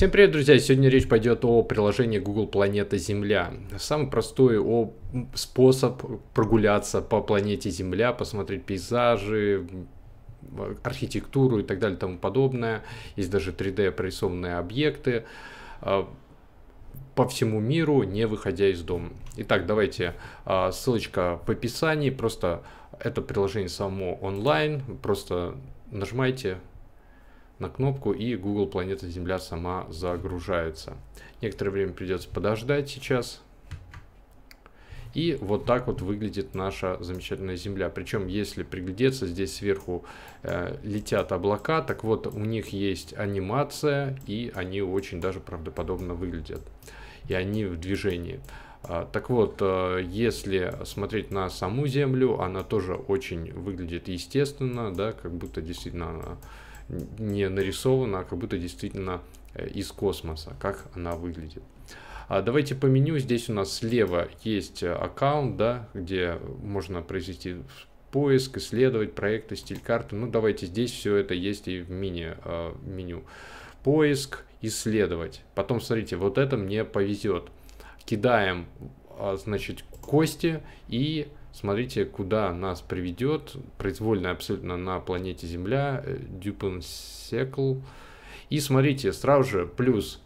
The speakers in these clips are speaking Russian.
Всем привет, друзья! Сегодня речь пойдет о приложении Google Планета Земля. Самый простой о способ прогуляться по планете Земля, посмотреть пейзажи, архитектуру и так далее и тому подобное. Есть даже 3D прорисованные объекты а, по всему миру, не выходя из дома. Итак, давайте а, ссылочка в описании. Просто это приложение само онлайн. Просто нажимайте, на кнопку, и Google Планета Земля сама загружается. Некоторое время придется подождать сейчас. И вот так вот выглядит наша замечательная Земля. Причем, если приглядеться, здесь сверху э, летят облака. Так вот, у них есть анимация, и они очень даже правдоподобно выглядят. И они в движении. А, так вот, э, если смотреть на саму Землю, она тоже очень выглядит естественно, да, как будто действительно она не нарисована, а как будто действительно э, из космоса, как она выглядит. А давайте по меню. Здесь у нас слева есть э, аккаунт, да, где можно произвести поиск, исследовать проекты, стиль карты. Ну, давайте здесь все это есть и в мини-меню. Э, поиск, исследовать. Потом, смотрите, вот это мне повезет. Кидаем, а, значит, кости и Смотрите, куда нас приведет произвольно абсолютно на планете Земля э, Дюпенсекл. И смотрите, сразу же плюс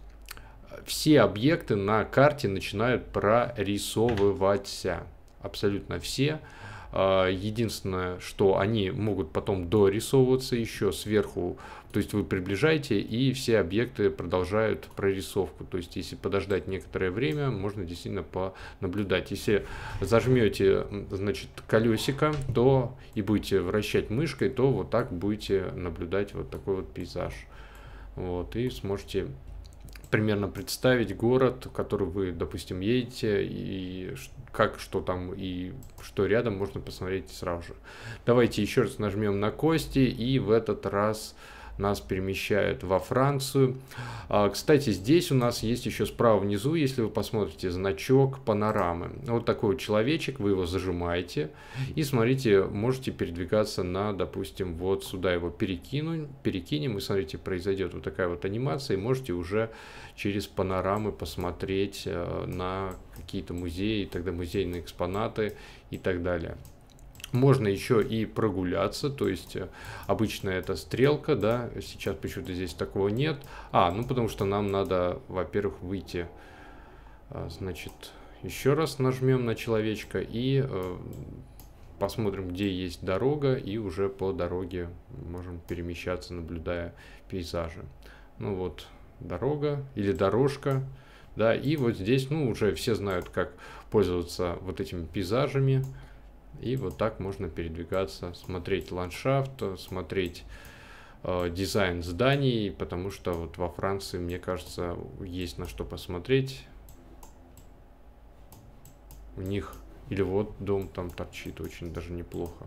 все объекты на карте начинают прорисовываться. Абсолютно все. Все а, единственное, что они могут потом дорисовываться еще сверху, то есть вы приближаете, и все объекты продолжают прорисовку. То есть если подождать некоторое время, можно действительно понаблюдать. Если зажмете, значит, колесико, то и будете вращать мышкой, то вот так будете наблюдать вот такой вот пейзаж. Вот, и сможете примерно представить город, в который вы, допустим, едете, и как, что там, и что рядом, можно посмотреть сразу же. Давайте еще раз нажмем на кости, и в этот раз нас перемещают во Францию. А, кстати, здесь у нас есть еще справа внизу, если вы посмотрите, значок панорамы. Вот такой вот человечек, вы его зажимаете и смотрите, можете передвигаться на, допустим, вот сюда его перекину, перекинем и смотрите, произойдет вот такая вот анимация и можете уже через панорамы посмотреть э, на какие-то музеи, тогда музейные экспонаты и так далее. Можно еще и прогуляться, то есть э, обычно это стрелка, да, сейчас почему-то здесь такого нет. А, ну потому что нам надо, во-первых, выйти, э, значит, еще раз нажмем на человечка и э, посмотрим, где есть дорога, и уже по дороге можем перемещаться, наблюдая пейзажи. Ну вот, дорога или дорожка, да, и вот здесь, ну, уже все знают, как пользоваться вот этими пейзажами, и вот так можно передвигаться, смотреть ландшафт, смотреть э, дизайн зданий, потому что вот во Франции, мне кажется, есть на что посмотреть. У них или вот дом там торчит очень даже неплохо.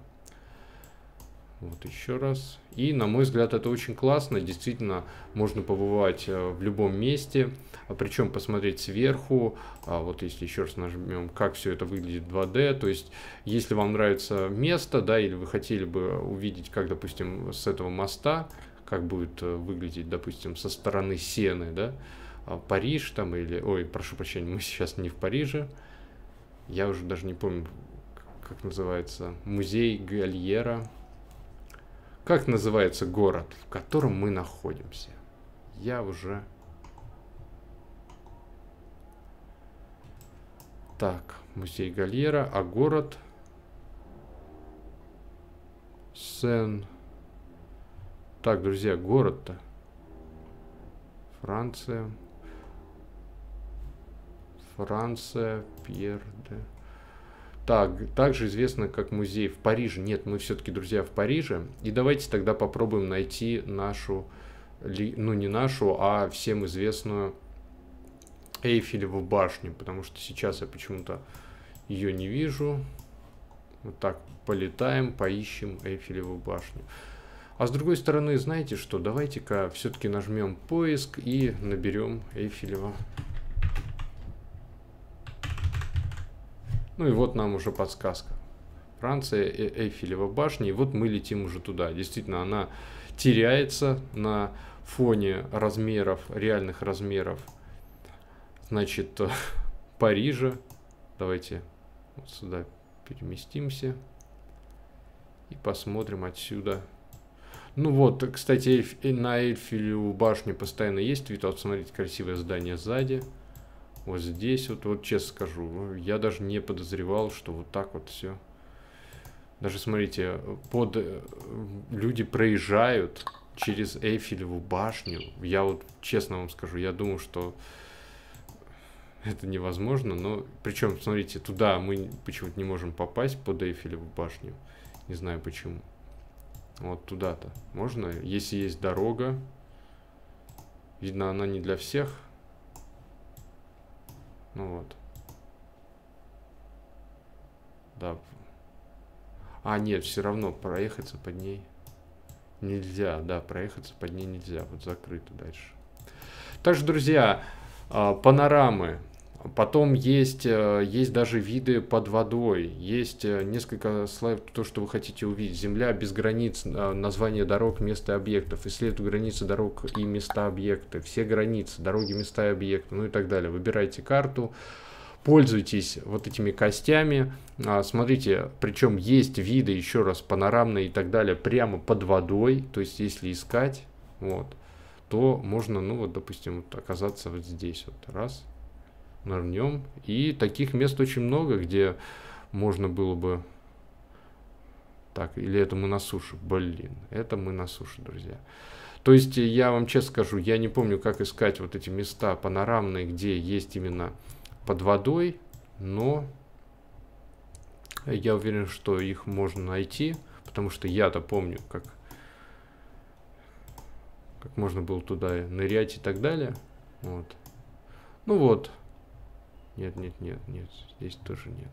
Вот еще раз. И, на мой взгляд, это очень классно. Действительно, можно побывать э, в любом месте. А Причем посмотреть сверху. А вот если еще раз нажмем, как все это выглядит в 2D. То есть, если вам нравится место, да, или вы хотели бы увидеть, как, допустим, с этого моста, как будет э, выглядеть, допустим, со стороны Сены, да, а Париж там или... Ой, прошу прощения, мы сейчас не в Париже. Я уже даже не помню, как называется. Музей Гальера как называется город, в котором мы находимся? Я уже... Так, музей Гальера, а город... Сен... Так, друзья, город-то. Франция. Франция, Пьер де так, также известно как музей в Париже. Нет, мы все-таки друзья в Париже. И давайте тогда попробуем найти нашу, ну не нашу, а всем известную Эйфелеву башню, потому что сейчас я почему-то ее не вижу. Вот так полетаем, поищем Эйфелеву башню. А с другой стороны, знаете что, давайте-ка все-таки нажмем поиск и наберем Эйфелева Ну и вот нам уже подсказка. Франция, э, Эйфелева башня, и вот мы летим уже туда. Действительно, она теряется на фоне размеров, реальных размеров, значит, э, Парижа. Давайте вот сюда переместимся и посмотрим отсюда. Ну вот, кстати, э, на Эйфелеву башню постоянно есть вид. Вот смотрите, красивое здание сзади. Вот здесь вот, вот честно скажу, я даже не подозревал, что вот так вот все. Даже смотрите, под э, люди проезжают через Эйфелеву башню. Я вот честно вам скажу, я думал, что это невозможно, но причем, смотрите, туда мы почему-то не можем попасть под Эйфелеву башню. Не знаю почему. Вот туда-то можно, если есть дорога. Видно, она не для всех. Ну вот. Да. А, нет, все равно проехаться под ней нельзя. Да, проехаться под ней нельзя. Вот закрыто дальше. Также, друзья, а, панорамы Потом есть, э, есть даже виды под водой, есть э, несколько слайдов, то, что вы хотите увидеть. Земля без границ, э, название дорог, места и объектов, исследуют границы дорог и места объекта, все границы, дороги, места и объекты, ну и так далее. Выбирайте карту, пользуйтесь вот этими костями, а, смотрите, причем есть виды, еще раз, панорамные и так далее, прямо под водой, то есть если искать, вот, то можно, ну вот, допустим, вот оказаться вот здесь вот, раз, нырнем. И таких мест очень много, где можно было бы... Так, или это мы на суше? Блин, это мы на суше, друзья. То есть, э, я вам честно скажу, я не помню, как искать вот эти места панорамные, где есть именно под водой, но я уверен, что их можно найти, потому что я-то помню, как, как можно было туда нырять и так далее. Вот. Ну вот, нет, нет, нет, нет. Здесь тоже нет.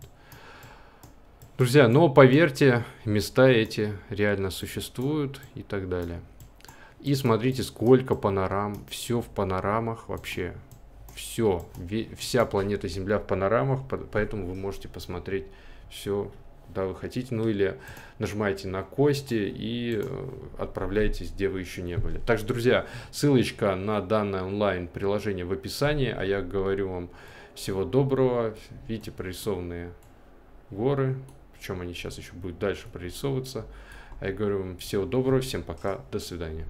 Друзья, но поверьте, места эти реально существуют и так далее. И смотрите, сколько панорам. Все в панорамах вообще. Все. Вся планета Земля в панорамах. Поэтому вы можете посмотреть все, куда вы хотите. Ну или нажимаете на кости и э, отправляйтесь, где вы еще не были. Также, друзья, ссылочка на данное онлайн-приложение в описании. А я говорю вам всего доброго. Видите, прорисованные горы. Причем они сейчас еще будут дальше прорисовываться. А я говорю вам всего доброго, всем пока, до свидания.